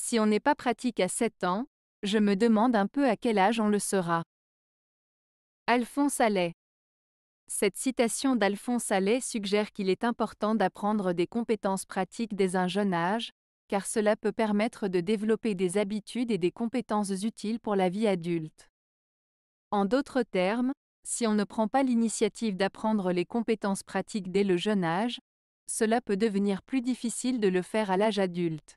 Si on n'est pas pratique à 7 ans, je me demande un peu à quel âge on le sera. Alphonse Allais Cette citation d'Alphonse Allais suggère qu'il est important d'apprendre des compétences pratiques dès un jeune âge, car cela peut permettre de développer des habitudes et des compétences utiles pour la vie adulte. En d'autres termes, si on ne prend pas l'initiative d'apprendre les compétences pratiques dès le jeune âge, cela peut devenir plus difficile de le faire à l'âge adulte.